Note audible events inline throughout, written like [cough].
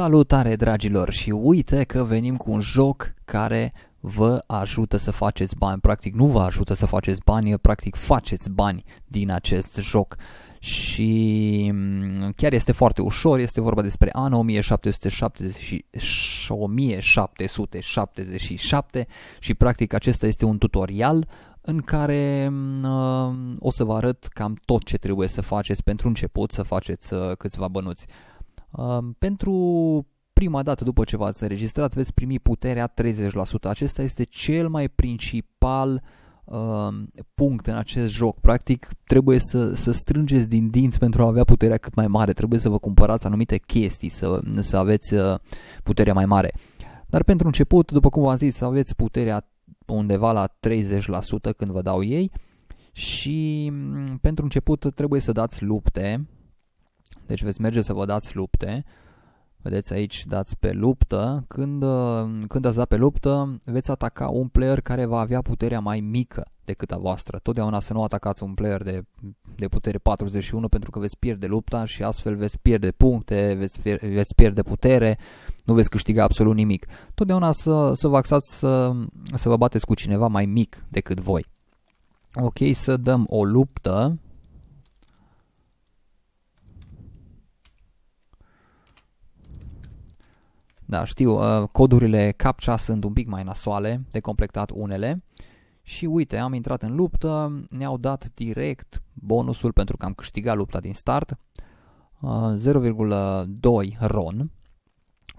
Salutare dragilor și uite că venim cu un joc care vă ajută să faceți bani, practic nu vă ajută să faceți bani, practic faceți bani din acest joc și mm, chiar este foarte ușor, este vorba despre anul 1777 și practic acesta este un tutorial în care mm, uh, o să vă arăt cam tot ce trebuie să faceți pentru început, să faceți uh, câțiva bănuți. Pentru prima dată după ce v-ați înregistrat veți primi puterea 30%. Acesta este cel mai principal punct în acest joc. Practic trebuie să, să strângeți din dinți pentru a avea puterea cât mai mare. Trebuie să vă cumpărați anumite chestii, să, să aveți uh, puterea mai mare. Dar pentru început, după cum v-am zis, să aveți puterea undeva la 30% când vă dau ei și pentru început trebuie să dați lupte deci veți merge să vă dați lupte. Vedeți aici, dați pe luptă. Când, uh, când ați dat pe luptă, veți ataca un player care va avea puterea mai mică decât a voastră. Totdeauna să nu atacați un player de, de putere 41 pentru că veți pierde lupta și astfel veți pierde puncte, veți, veți pierde putere, nu veți câștiga absolut nimic. Totdeauna să, să vă axați să, să vă bateți cu cineva mai mic decât voi. Ok, să dăm o luptă Da, știu, uh, codurile CAPTCHA sunt un pic mai nasoale de completat unele și uite, am intrat în luptă, ne-au dat direct bonusul pentru că am câștigat lupta din start, 0,2 uh, RON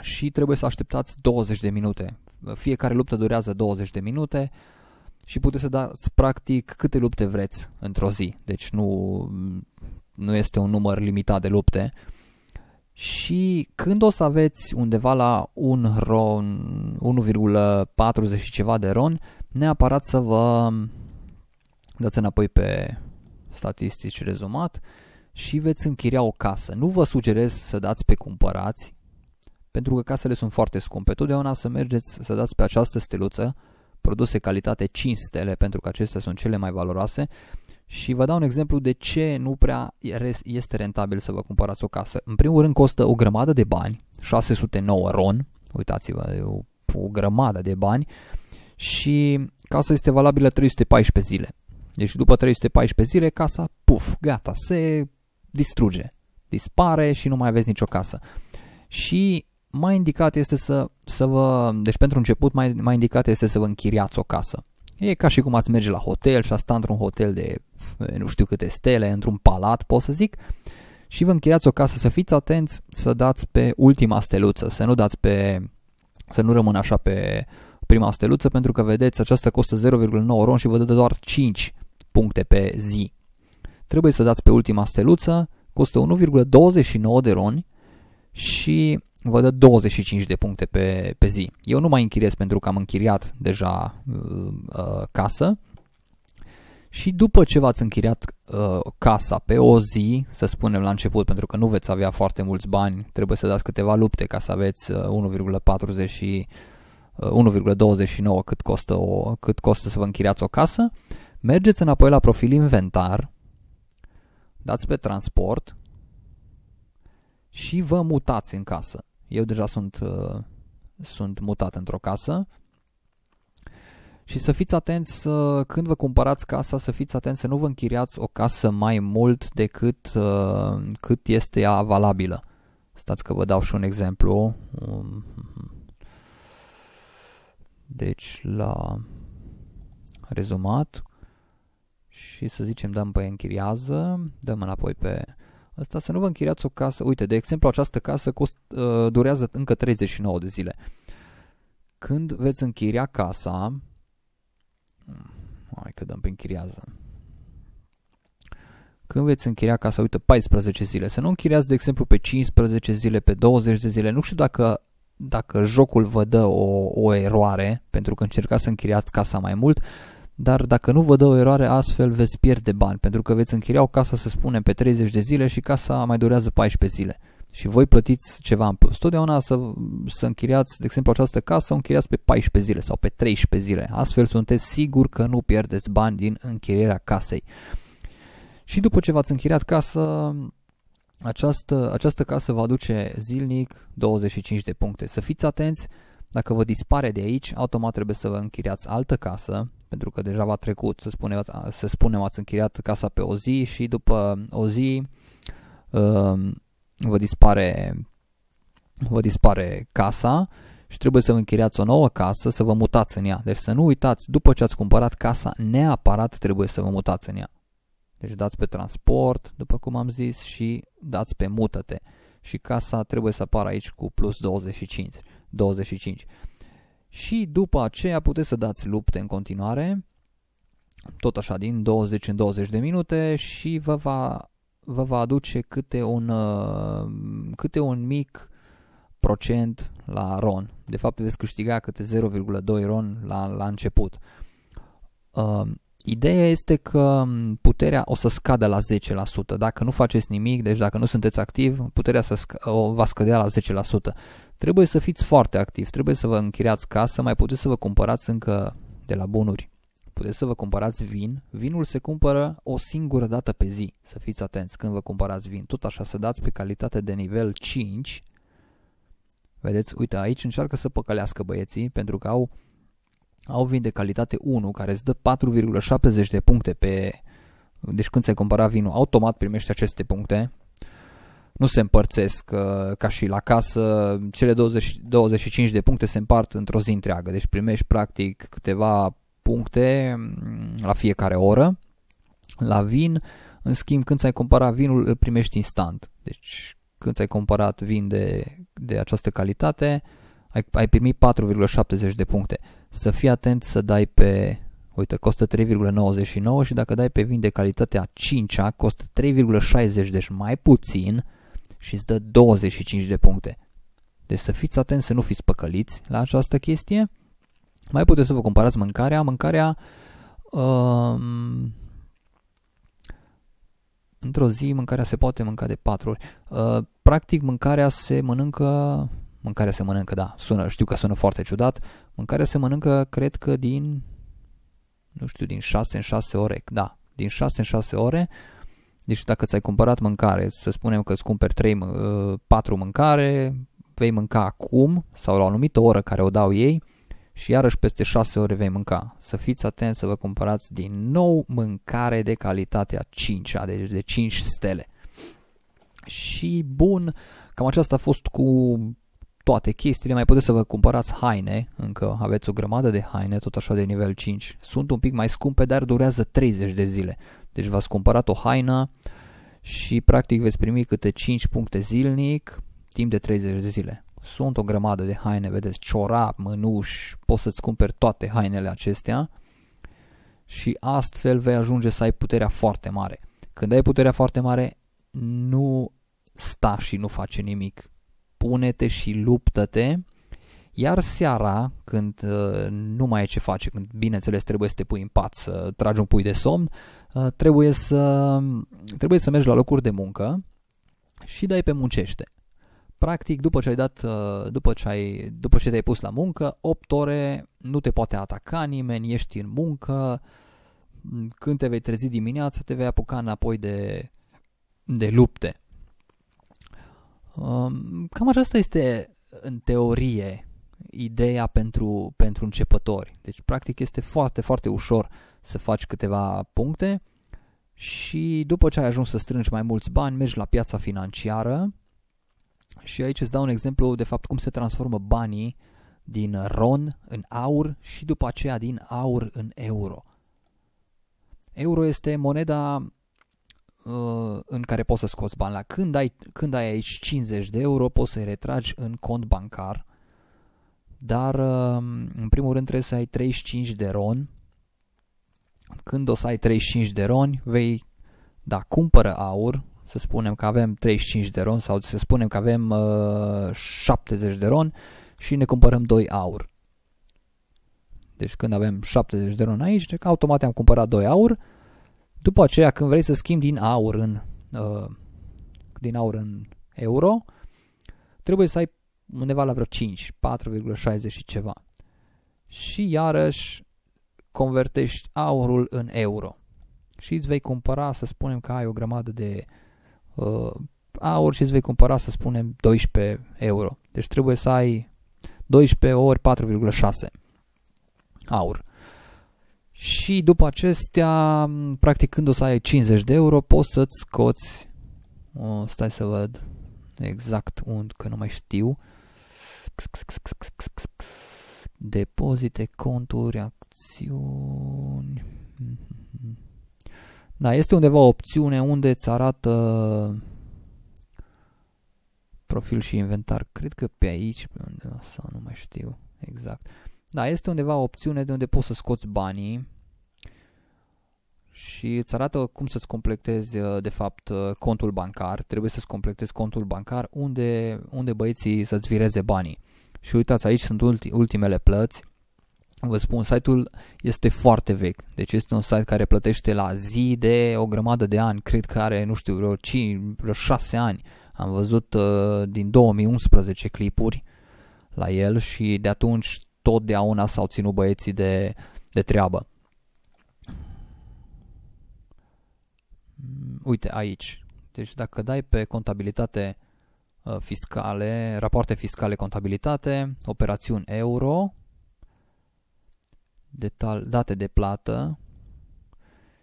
și trebuie să așteptați 20 de minute. Fiecare luptă durează 20 de minute și puteți să dați practic câte lupte vreți într-o zi. Deci nu, nu este un număr limitat de lupte, și când o să aveți undeva la un ron, 1,40 și ceva de ron, neapărat să vă dați înapoi pe statistici rezumat și veți închiria o casă. Nu vă sugerez să dați pe cumpărați, pentru că casele sunt foarte scumpe. Totdeauna să mergeți să dați pe această steluță produse calitate 5 stele, pentru că acestea sunt cele mai valoroase și vă dau un exemplu de ce nu prea este rentabil să vă cumpărați o casă. În primul rând costă o grămadă de bani, 609 RON, uitați-vă, e o, o grămadă de bani și casa este valabilă 314 zile. Deci după 314 zile casa, puf, gata, se distruge, dispare și nu mai aveți nicio casă. Și mai indicat este să, să vă, deci pentru început mai, mai indicat este să vă închiriați o casă. E ca și cum ați merge la hotel și ați sta într-un hotel de nu știu câte stele, într-un palat, pot să zic, și vă închiriați o casă, să fiți atenți să dați pe ultima steluță, să nu dați pe să nu rămână așa pe prima steluță, pentru că vedeți, aceasta costă 0,9 ron și vă dă doar 5 puncte pe zi. Trebuie să dați pe ultima steluță, costă 1,29 de roni și vă dă 25 de puncte pe, pe zi. Eu nu mai închiriez pentru că am închiriat deja uh, uh, casă și după ce v-ați închiriat uh, casa pe o zi, să spunem la început, pentru că nu veți avea foarte mulți bani, trebuie să dați câteva lupte ca să aveți uh, 1,40 și 1,29 uh, cât costă, o, cât costă să vă închiriați o casă, mergeți înapoi la profil inventar, dați pe transport și vă mutați în casă. Eu deja sunt, uh, sunt mutat într-o casă. Și să fiți atenți când vă cumpărați casa, să fiți atenți să nu vă închiriați o casă mai mult decât uh, cât este ea valabilă. Stați că vă dau și un exemplu. Um, deci la rezumat și să zicem dăm pe închiriază, dăm înapoi pe Asta să nu vă închiriați o casă. Uite, de exemplu, această casă cost, uh, durează încă 39 de zile. Când veți închiria casa... Hmm, hai că dăm pe închiriază. Când veți închiria casa, uite, 14 zile. Să nu închiriați, de exemplu, pe 15 zile, pe 20 de zile. Nu știu dacă dacă jocul vă dă o, o eroare pentru că încercați să închiriați casa mai mult, dar dacă nu vă dă o eroare astfel veți pierde bani, pentru că veți închiria o casă, să spunem, pe 30 de zile și casa mai durează 14 zile și voi plătiți ceva în plus. Totdeauna să, să închiriați, de exemplu, această casă, o închiriați pe 14 zile sau pe 13 zile. Astfel sunteți sigur că nu pierdeți bani din închirierea casei. Și după ce v-ați închiriat casă, această, această casă vă aduce zilnic 25 de puncte. Să fiți atenți, dacă vă dispare de aici, automat trebuie să vă închiriați altă casă pentru că deja v-a trecut, să spune, să spunem ați închiriat casa pe o zi și după o zi um, vă dispare, vă dispare casa și trebuie să vă închiriați o nouă casă, să vă mutați în ea. Deci să nu uitați, după ce ați cumpărat casa, neapărat trebuie să vă mutați în ea. Deci dați pe transport, după cum am zis, și dați pe mutate Și casa trebuie să apară aici cu plus 25. 25 și după aceea puteți să dați lupte în continuare, tot așa din 20 în 20 de minute și vă va, vă va aduce câte un, uh, câte un mic procent la RON. De fapt veți câștiga câte 0,2 RON la, la început. Uh, Ideea este că puterea o să scadă la 10%. Dacă nu faceți nimic, deci dacă nu sunteți activ, puterea să sc- o va scădea la 10%. Trebuie să fiți foarte activ, trebuie să vă închiriați casă, mai puteți să vă cumpărați încă de la bunuri. Puteți să vă cumpărați vin, vinul se cumpără o singură dată pe zi, să fiți atenți când vă cumpărați vin. Tot așa să dați pe calitate de nivel 5. Vedeți, uite aici încearcă să păcălească băieții pentru că au au vin de calitate 1 care îți dă 4,70 de puncte pe... Deci când se compara vinul, automat primești aceste puncte. Nu se împărțesc uh, ca și la casă, cele 20, 25 de puncte se împart într-o zi întreagă, deci primești practic câteva puncte mm, la fiecare oră. La vin, în schimb, când ți-ai cumpărat vinul, îl primești instant. Deci când ți-ai comparat vin de, de această calitate, ai, ai primit 4,70 de puncte să fii atent să dai pe, uite, costă 3,99 și dacă dai pe vin de calitatea 5-a, costă 3,60, deci mai puțin și îți dă 25 de puncte. Deci să fiți atenți să nu fiți păcăliți la această chestie. Mai puteți să vă comparați mâncarea. Mâncarea um, într-o zi mâncarea se poate mânca de patru ori. Uh, practic mâncarea se mănâncă mâncarea se mănâncă, da, sună, știu că sună foarte ciudat, Mâncarea se mănâncă, cred că din, nu știu, din 6 în 6 ore, da, din 6 în 6 ore, deci dacă ți-ai cumpărat mâncare, să spunem că îți cumperi 3, 4 uh, mâncare, vei mânca acum sau la o anumită oră care o dau ei și iarăși peste 6 ore vei mânca. Să fiți atenți să vă cumpărați din nou mâncare de calitatea 5, deci de 5 stele. Și bun, cam aceasta a fost cu toate chestiile, mai puteți să vă cumpărați haine, încă aveți o grămadă de haine, tot așa de nivel 5. Sunt un pic mai scumpe, dar durează 30 de zile. Deci v-ați cumpărat o haină și practic veți primi câte 5 puncte zilnic timp de 30 de zile. Sunt o grămadă de haine, vedeți, ciorap, mânuși, poți să-ți cumperi toate hainele acestea și astfel vei ajunge să ai puterea foarte mare. Când ai puterea foarte mare, nu sta și nu face nimic pune-te și luptă-te. Iar seara, când uh, nu mai ai ce face, când bineînțeles trebuie să te pui în pat, să tragi un pui de somn, uh, trebuie să, trebuie să mergi la locuri de muncă și dai pe muncește. Practic, după ce ai dat, uh, după ce, ai, după ce te-ai pus la muncă, 8 ore nu te poate ataca nimeni, ești în muncă, mm, când te vei trezi dimineața, te vei apuca înapoi de, de lupte. Um, cam aceasta este, în teorie, ideea pentru, pentru începători. Deci, practic, este foarte, foarte ușor să faci câteva puncte și după ce ai ajuns să strângi mai mulți bani, mergi la piața financiară și aici îți dau un exemplu de fapt cum se transformă banii din RON în aur și după aceea din aur în euro. Euro este moneda Uh, în care poți să scoți bani. La când ai, când ai aici 50 de euro, poți să-i retragi în cont bancar, dar uh, în primul rând trebuie să ai 35 de ron. Când o să ai 35 de ron, vei, da, cumpără aur, să spunem că avem 35 de ron sau să spunem că avem uh, 70 de ron și ne cumpărăm 2 aur. Deci când avem 70 de ron aici, automat am cumpărat 2 aur, după aceea, când vrei să schimbi din aur în, uh, din aur în euro, trebuie să ai undeva la vreo 5, 4,60 și ceva. Și iarăși convertești aurul în euro. Și îți vei cumpăra, să spunem că ai o grămadă de uh, aur și îți vei cumpăra, să spunem, 12 euro. Deci trebuie să ai 12 ori 4,6 aur și după acestea, practic când o să ai 50 de euro, poți să-ți scoți, o, stai să văd exact unde, că nu mai știu, depozite, conturi, acțiuni, da, este undeva o opțiune unde îți arată profil și inventar, cred că pe aici, pe undeva, sau nu mai știu exact. Da, este undeva o opțiune de unde poți să scoți banii și îți arată cum să-ți completezi uh, de fapt uh, contul bancar. Trebuie să-ți completezi contul bancar unde, unde băieții să-ți vireze banii. Și uitați, aici sunt ulti, ultimele plăți. Vă spun, site-ul este foarte vechi, deci este un site care plătește la zi de o grămadă de ani, cred că are, nu știu, vreo, 5, vreo 6 ani. Am văzut uh, din 2011 clipuri la el și de atunci totdeauna s-au ținut băieții de, de treabă. Mm, uite, aici. Deci dacă dai pe contabilitate uh, fiscale, rapoarte fiscale contabilitate, operațiuni euro, detali, date de plată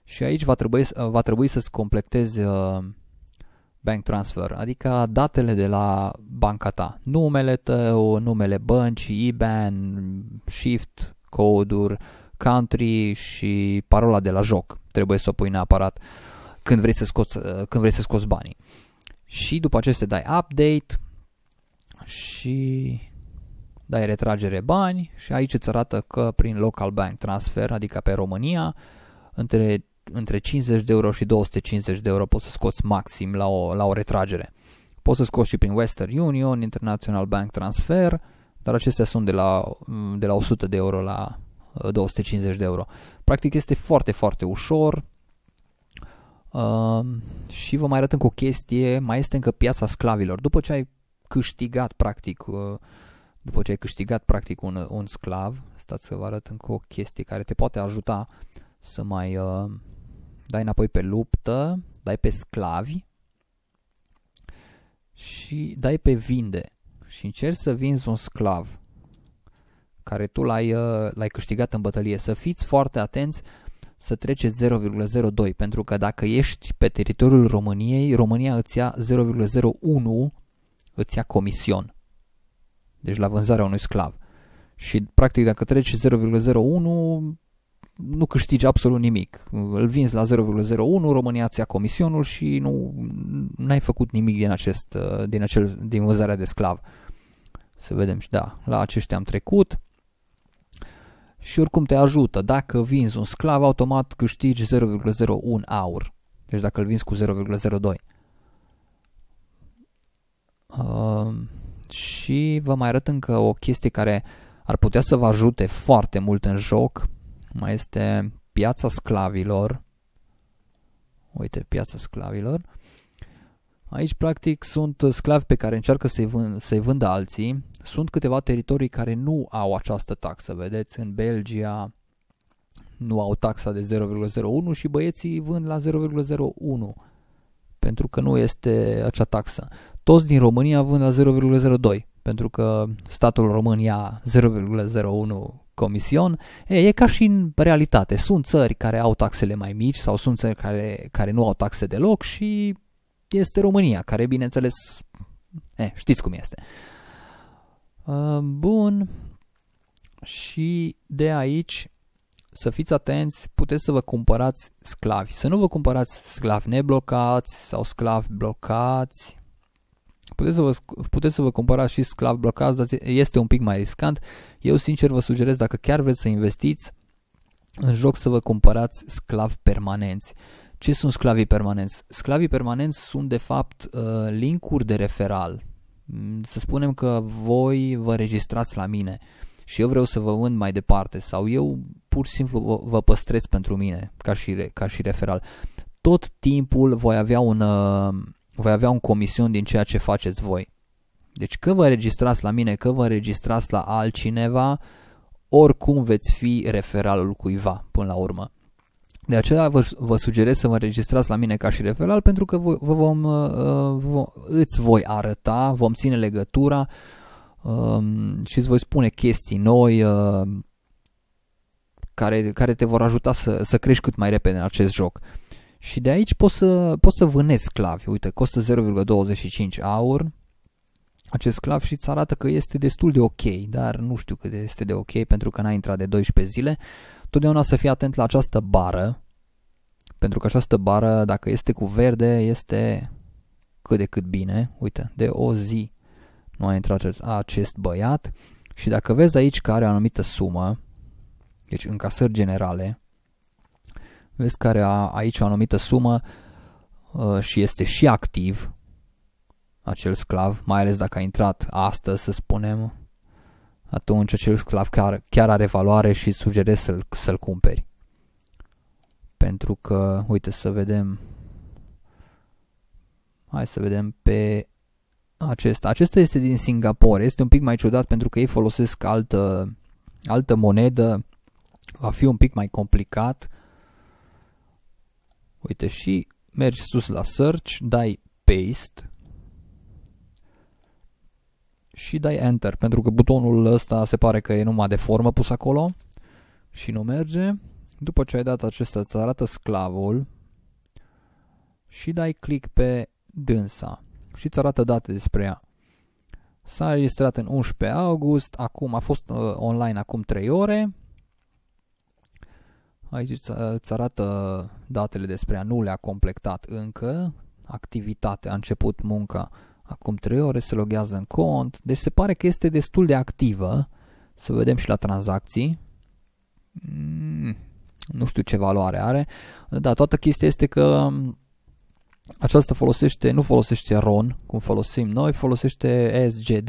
și aici va trebui, uh, va trebui să-ți completezi uh, bank transfer, adică datele de la banca ta, numele tău, numele bănci, IBAN, shift, coduri, country și parola de la joc. Trebuie să o pui neapărat când vrei să scoți, când vrei să scoți banii. Și după aceste dai update și dai retragere bani și aici îți arată că prin local bank transfer, adică pe România, între între 50 de euro și 250 de euro poți să scoți maxim la o, la o retragere. Poți să scoți și prin Western Union, International Bank Transfer, dar acestea sunt de la, mm, de la 100 de euro la 250 uh, de euro. Practic este foarte, foarte ușor, Uh, și vă mai arăt încă o chestie, mai este încă piața sclavilor. După ce ai câștigat practic, uh, după ce ai câștigat practic un, un sclav, stați să vă arăt încă o chestie care te poate ajuta să mai uh, dai înapoi pe luptă, dai pe sclavi și dai pe vinde și încerci să vinzi un sclav care tu l-ai, uh, l-ai câștigat în bătălie. Să fiți foarte atenți să trece 0,02 pentru că dacă ești pe teritoriul României, România îți ia 0,01 îți ia comision. Deci la vânzarea unui sclav. Și practic dacă treci 0,01 nu câștigi absolut nimic. Îl vinzi la 0,01, România ți-a comisionul și nu n-ai făcut nimic din, acest, uh, din, acel, din vânzarea de sclav. Să vedem și da, la aceștia am trecut și oricum te ajută. Dacă vinzi un sclav, automat câștigi 0,01 aur. Deci dacă îl vinzi cu 0,02. Uh, și vă mai arăt încă o chestie care ar putea să vă ajute foarte mult în joc mai este piața sclavilor. Uite, piața sclavilor. Aici, practic, sunt sclavi pe care încearcă să-i, vând, să vândă alții. Sunt câteva teritorii care nu au această taxă. Vedeți, în Belgia nu au taxa de 0,01 și băieții vând la 0,01 pentru că nu este acea taxă. Toți din România vând la 0,02 pentru că statul român ia 0,01 comision, e, e ca și în realitate. Sunt țări care au taxele mai mici sau sunt țări care, care nu au taxe deloc și este România, care bineînțeles, e, știți cum este. Uh, bun, și de aici să fiți atenți, puteți să vă cumpărați sclavi. Să nu vă cumpărați sclavi neblocați sau sclavi blocați. Puteți să vă, puteți să vă cumpărați și sclavi blocați, dar este un pic mai riscant eu sincer vă sugerez dacă chiar vreți să investiți în joc să vă cumpărați sclavi permanenți. Ce sunt sclavii permanenți? Sclavii permanenți sunt de fapt uh, linkuri de referal. Mm, să spunem că voi vă registrați la mine și eu vreau să vă vând mai departe sau eu pur și simplu vă păstrez pentru mine ca și, ca și referal. Tot timpul voi avea un, uh, voi avea un comision din ceea ce faceți voi. Deci că vă registrați la mine, că vă registrați la altcineva, oricum veți fi referalul cuiva până la urmă. De aceea vă, vă sugerez să vă înregistrați la mine ca și referal pentru că vă, vă vom, uh, vă, îți voi arăta, vom ține legătura um, și îți voi spune chestii noi uh, care, care te vor ajuta să, să crești cât mai repede în acest joc. Și de aici poți să, poți să vânezi sclavi. Uite, costă 0,25 aur, acest sclav și îți arată că este destul de ok, dar nu știu cât este de ok pentru că n-a intrat de 12 zile. Totdeauna să fii atent la această bară, pentru că această bară, dacă este cu verde, este cât de cât bine. Uite, de o zi nu a intrat acest băiat și dacă vezi aici că are o anumită sumă, deci încasări generale, vezi că are aici o anumită sumă uh, și este și activ, acel sclav, mai ales dacă a intrat astăzi, să spunem, atunci acel sclav chiar, chiar are valoare și sugerez să-l, să cumperi. Pentru că, uite să vedem, hai să vedem pe acesta. Acesta este din Singapore, este un pic mai ciudat pentru că ei folosesc altă, altă monedă, va fi un pic mai complicat. Uite și mergi sus la search, dai paste și dai Enter, pentru că butonul ăsta se pare că e numai de formă pus acolo și nu merge. După ce ai dat acesta, îți arată sclavul și dai click pe dânsa și îți arată date despre ea. S-a registrat în 11 august, acum a fost uh, online acum 3 ore. Aici uh, îți arată datele despre ea, nu le-a completat încă. Activitatea a început munca acum 3 ore se loghează în cont, deci se pare că este destul de activă, să vedem și la tranzacții, mm, nu știu ce valoare are, dar toată chestia este că aceasta folosește, nu folosește RON, cum folosim noi, folosește SGD,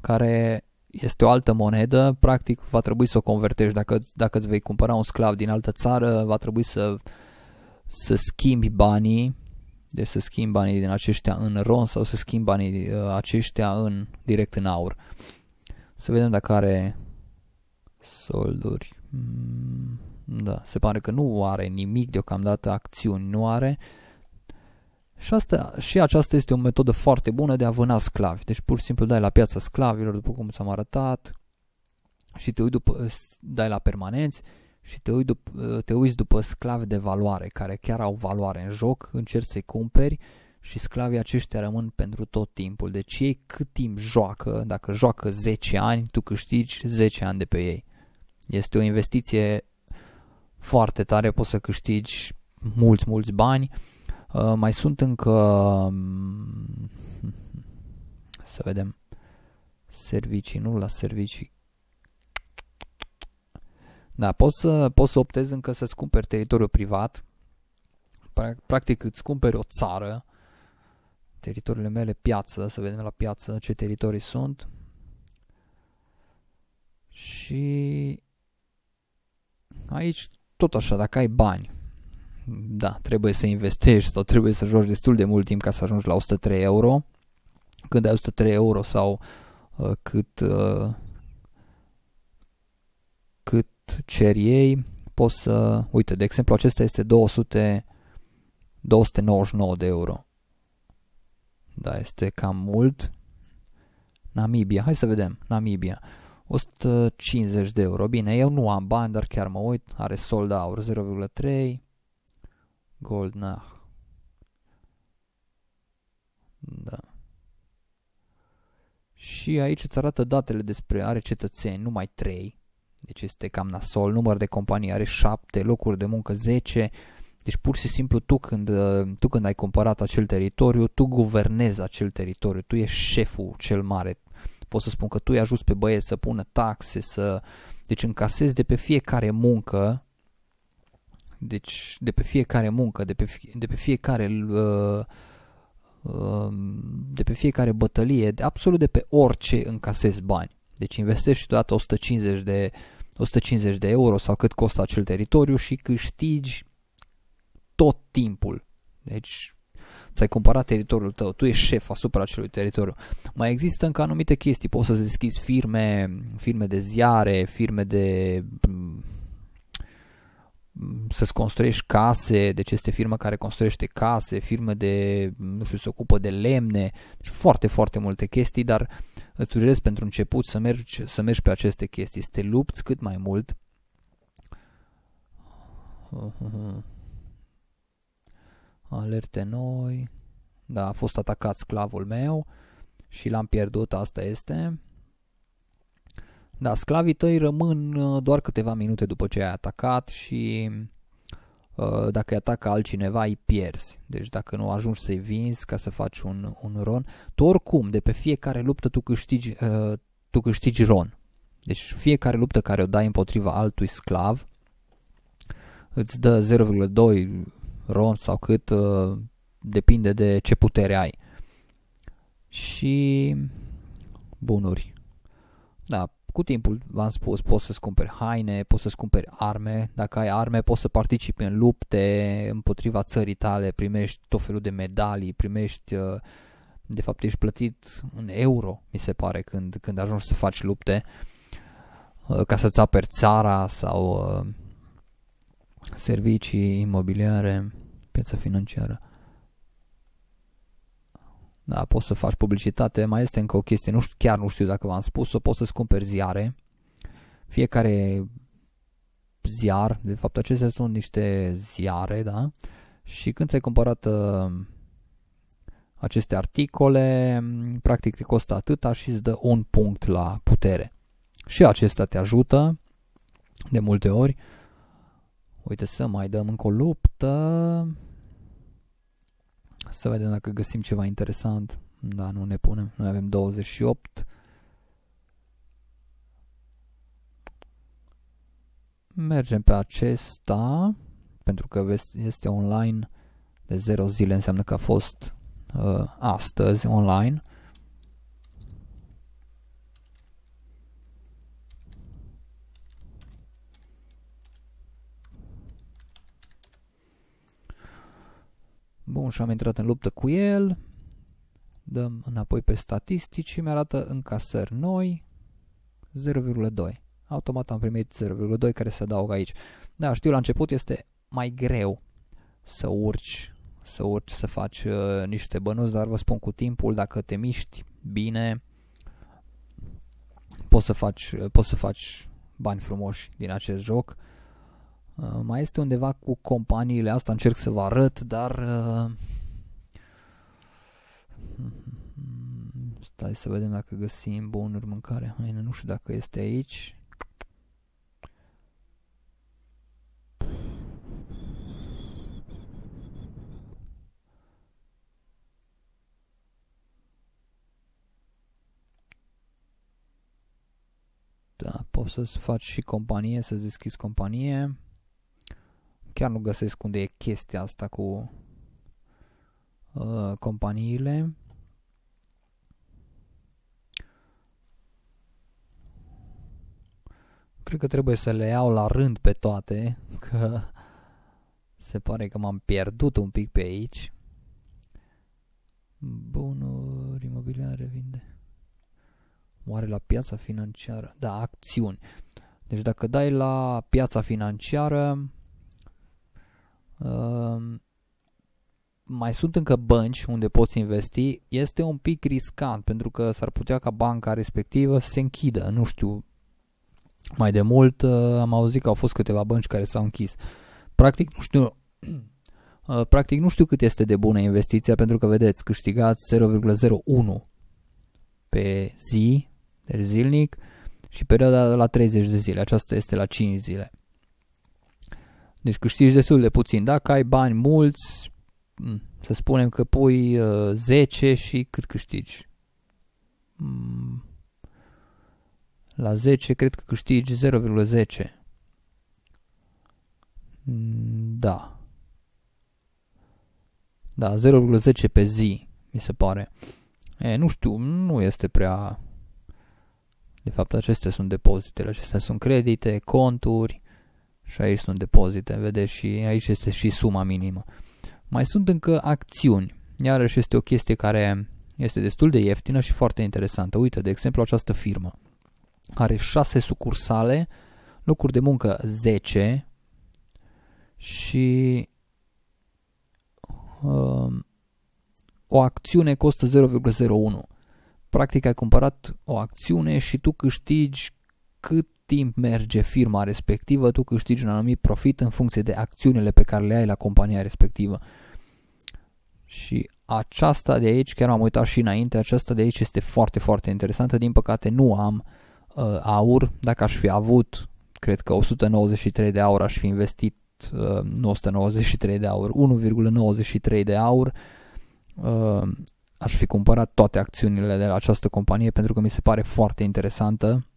care este o altă monedă, practic va trebui să o convertești. Dacă, dacă îți vei cumpăra un sclav din altă țară, va trebui să, să schimbi banii deci să schimb banii din aceștia în RON sau să schimb banii uh, aceștia în direct în aur. Să vedem dacă are solduri. Mm, da, se pare că nu are nimic deocamdată, acțiuni nu are. Și, asta, și aceasta este o metodă foarte bună de a vâna sclavi. Deci pur și simplu dai la piața sclavilor, după cum ți-am arătat, și te uiți după, dai la permanenți și te, uiți dup- te uiți după sclavi de valoare, care chiar au valoare în joc, încerci să-i cumperi și sclavii aceștia rămân pentru tot timpul. Deci ei cât timp joacă, dacă joacă 10 ani, tu câștigi 10 ani de pe ei. Este o investiție foarte tare, poți să câștigi mulți, mulți bani. Uh, mai sunt încă, mm, [laughs] să vedem, servicii, nu la servicii, da, poți să, poți să optezi încă să-ți cumperi teritoriu privat. Practic îți cumperi o țară, teritoriile mele, piață, să vedem la piață ce teritorii sunt. Și aici tot așa, dacă ai bani, da, trebuie să investești sau trebuie să joci destul de mult timp ca să ajungi la 103 euro. Când ai 103 euro sau uh, cât uh, cât cer ei, poți să... Uite, de exemplu, acesta este 200, 299 de euro. Da, este cam mult. Namibia, hai să vedem, Namibia. 150 de euro. Bine, eu nu am bani, dar chiar mă uit. Are sold aur 0,3. Gold, nah. Da. Și aici îți arată datele despre are cetățeni, numai 3. Deci este cam nasol, număr de companii are 7, locuri de muncă 10, deci pur și simplu tu când, tu când ai cumpărat acel teritoriu, tu guvernezi acel teritoriu, tu ești șeful cel mare. Pot să spun că tu i-ai ajuns pe băieți să pună taxe, să... Deci încasezi de pe fiecare muncă, deci de pe fiecare muncă, de pe, fie, de pe fiecare uh, uh, de pe fiecare bătălie, de absolut de pe orice încasezi bani. Deci investești și dată 150 de, 150 de euro sau cât costă acel teritoriu și câștigi tot timpul. Deci ți-ai cumpărat teritoriul tău, tu ești șef asupra acelui teritoriu. Mai există încă anumite chestii, poți să-ți deschizi firme, firme de ziare, firme de mm, să-ți construiești case, deci este firmă care construiește case, firme de, nu știu, se ocupă de lemne, deci foarte, foarte multe chestii, dar Îți sugerez pentru început să mergi, să mergi pe aceste chestii, să te lupți cât mai mult. Alerte noi. Da, a fost atacat sclavul meu și l-am pierdut, asta este. Da, sclavii tăi rămân uh, doar câteva minute după ce ai atacat și Uh, dacă îi atacă altcineva, îi pierzi. Deci dacă nu ajungi să-i vinzi ca să faci un, un ron, tu oricum, de pe fiecare luptă tu câștigi, uh, tu câștigi ron. Deci fiecare luptă care o dai împotriva altui sclav îți dă 0,2 ron sau cât, uh, depinde de ce putere ai. Și bunuri. Da, cu timpul, v-am spus, poți să-ți cumperi haine, poți să-ți cumperi arme, dacă ai arme poți să participi în lupte împotriva țării tale, primești tot felul de medalii, primești, uh, de fapt ești plătit în euro, mi se pare, când, când ajungi să faci lupte, uh, ca să-ți aperi țara sau uh, servicii imobiliare, piața financiară. Da, poți să faci publicitate, mai este încă o chestie, nu știu, chiar nu știu dacă v-am spus-o, poți să-ți cumperi ziare. Fiecare ziar, de fapt acestea sunt niște ziare, da? Și când ți-ai cumpărat uh, aceste articole, mm, practic te costă atâta și îți dă un punct la putere. Și acesta te ajută de multe ori. Uite să mai dăm încă o luptă. Să vedem dacă găsim ceva interesant. Da, nu ne punem. Noi avem 28. Mergem pe acesta. Pentru că este online de 0 zile înseamnă că a fost uh, astăzi online. Bun, și am intrat în luptă cu el. Dăm înapoi pe statistici și mi-arată încasări noi 0,2. Automat am primit 0,2 care se adaugă aici. Da, știu, la început este mai greu să urci, să urci, să faci uh, niște bănuți, dar vă spun cu timpul, dacă te miști bine, poți să faci, uh, poți să faci bani frumoși din acest joc. Uh, mai este undeva cu companiile asta, încerc să vă arăt, dar uh, stai să vedem dacă găsim bonuri mâncare. Haine, nu știu dacă este aici. Da, poți să-ți faci și companie, să-ți deschizi companie chiar nu găsesc unde e chestia asta cu uh, companiile. Cred că trebuie să le iau la rând pe toate, [laughs] că se pare că m-am pierdut un pic pe aici. Bunuri imobiliare vinde. Oare la piața financiară? Da, acțiuni. Deci dacă dai la piața financiară, Ehm, mai sunt încă bănci unde poți investi, este un pic riscant pentru că s-ar putea ca banca respectivă să se închidă, nu știu. Mai de mult ehm, am auzit că au fost câteva bănci care s-au închis. Practic nu știu [clears throat] ehm, practic nu știu cât este de bună investiția pentru că vedeți, câștigați 0,01 pe zi, deci zilnic și perioada la 30 de zile, aceasta este la 5 zile. Deci câștigi destul de puțin. Dacă ai bani mulți, să spunem că pui uh, 10 și cât câștigi? La 10 cred că câștigi 0,10. Mm, da. Da, 0,10 pe zi, mi se pare. E, nu știu, nu este prea... De fapt, acestea sunt depozitele, acestea sunt credite, conturi și aici sunt depozite, vedeți, și aici este și suma minimă. Mai sunt încă acțiuni. Iarăși este o chestie care este destul de ieftină și foarte interesantă. Uite, de exemplu, această firmă are 6 sucursale, locuri de muncă 10 și um, o acțiune costă 0,01. Practic ai cumpărat o acțiune și tu câștigi cât timp merge firma respectivă, tu câștigi un anumit profit în funcție de acțiunile pe care le ai la compania respectivă. Și aceasta de aici, chiar m-am uitat și înainte, aceasta de aici este foarte, foarte interesantă. Din păcate nu am uh, aur. Dacă aș fi avut, cred că 193 de aur aș fi investit, uh, nu 193 de aur, 1,93 de aur. Uh, aș fi cumpărat toate acțiunile de la această companie pentru că mi se pare foarte interesantă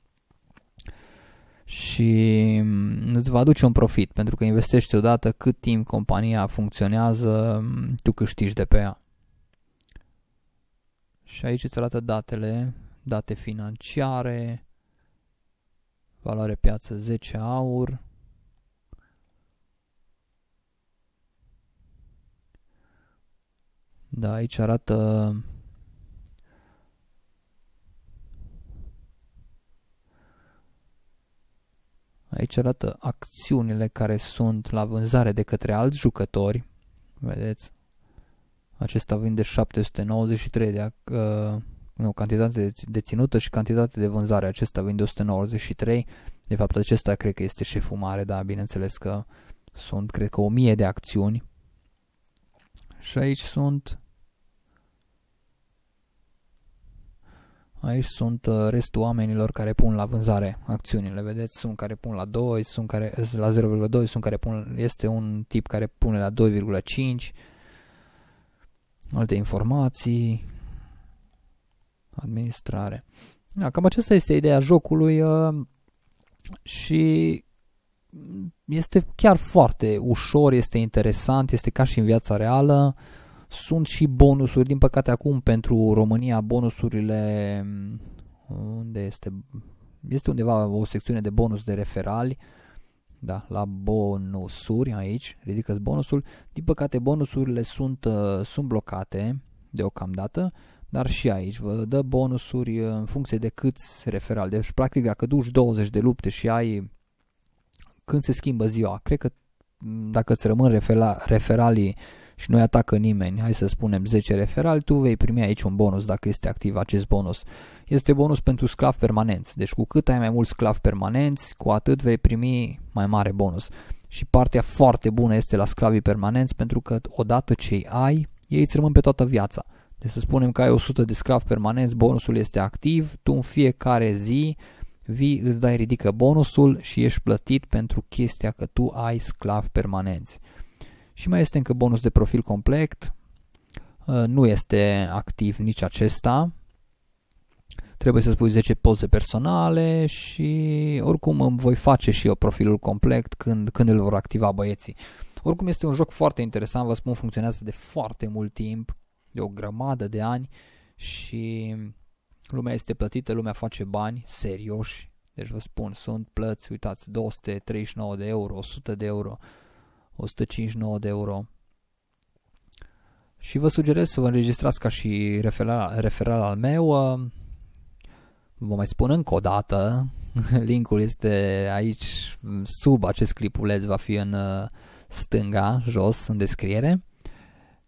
și mm, îți va aduce un profit pentru că investești odată cât timp compania funcționează, mm, tu câștigi de pe ea. Și aici îți arată datele, date financiare, valoare piață 10 aur, Da, aici arată Aici arată acțiunile care sunt la vânzare de către alți jucători. Vedeți? Acesta vinde 793 de uh, nu, cantitate ținută și cantitate de vânzare. Acesta vinde 193. De fapt, acesta cred că este șeful mare, dar bineînțeles că sunt, cred că, 1000 de acțiuni. Și aici sunt Aici sunt uh, restul oamenilor care pun la vânzare acțiunile, vedeți, sunt care pun la 2, sunt care la 0,2, sunt care pun, este un tip care pune la 2,5, alte informații, administrare. Da, cam aceasta este ideea jocului uh, și este chiar foarte ușor, este interesant, este ca și în viața reală. Sunt și bonusuri, din păcate acum pentru România bonusurile mm, unde este este undeva o secțiune de bonus de referali da, la bonusuri aici, ridică bonusul. Din păcate bonusurile sunt, uh, sunt blocate deocamdată, dar și aici vă dă bonusuri uh, în funcție de câți referali. Deci practic dacă duci 20 de lupte și ai când se schimbă ziua, cred că mm, dacă îți rămân refera, și nu atacă nimeni, hai să spunem 10 referali, tu vei primi aici un bonus dacă este activ acest bonus. Este bonus pentru sclav permanenți, deci cu cât ai mai mulți sclav permanenți, cu atât vei primi mai mare bonus. Și partea foarte bună este la sclavii permanenți pentru că odată ce îi ai, ei îți rămân pe toată viața. Deci să spunem că ai 100 de sclav permanenți, bonusul este activ, tu în fiecare zi vii, îți dai ridică bonusul și ești plătit pentru chestia că tu ai sclav permanenți. Și mai este încă bonus de profil complet. Uh, nu este activ nici acesta. Trebuie să spui 10 poze personale și oricum îmi voi face și eu profilul complet când, când îl vor activa băieții. Oricum este un joc foarte interesant, vă spun, funcționează de foarte mult timp, de o grămadă de ani și lumea este plătită, lumea face bani serioși. Deci vă spun, sunt plăți, uitați, 239 de euro, 100 de euro, 159 de euro. Și vă sugerez să vă înregistrați ca și referal, referal al meu. Uh, vă mai spun încă o dată, [laughs] linkul este aici sub acest clipuleț, va fi în uh, stânga, jos, în descriere.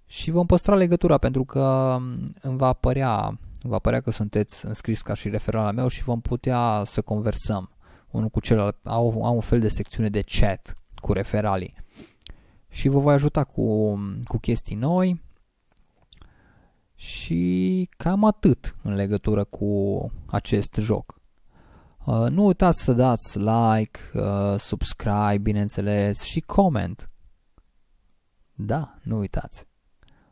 Și vom păstra legătura pentru că um, îmi va apărea, va apărea că sunteți înscris ca și referal al meu și vom putea să conversăm unul cu celălalt. Au, au un fel de secțiune de chat cu referalii și vă voi ajuta cu, cu chestii noi și cam atât în legătură cu acest joc. Uh, nu uitați să dați like, uh, subscribe, bineînțeles, și coment. Da, nu uitați.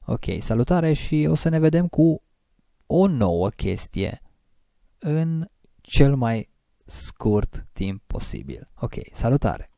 Ok, salutare și o să ne vedem cu o nouă chestie în cel mai scurt timp posibil. Ok, salutare!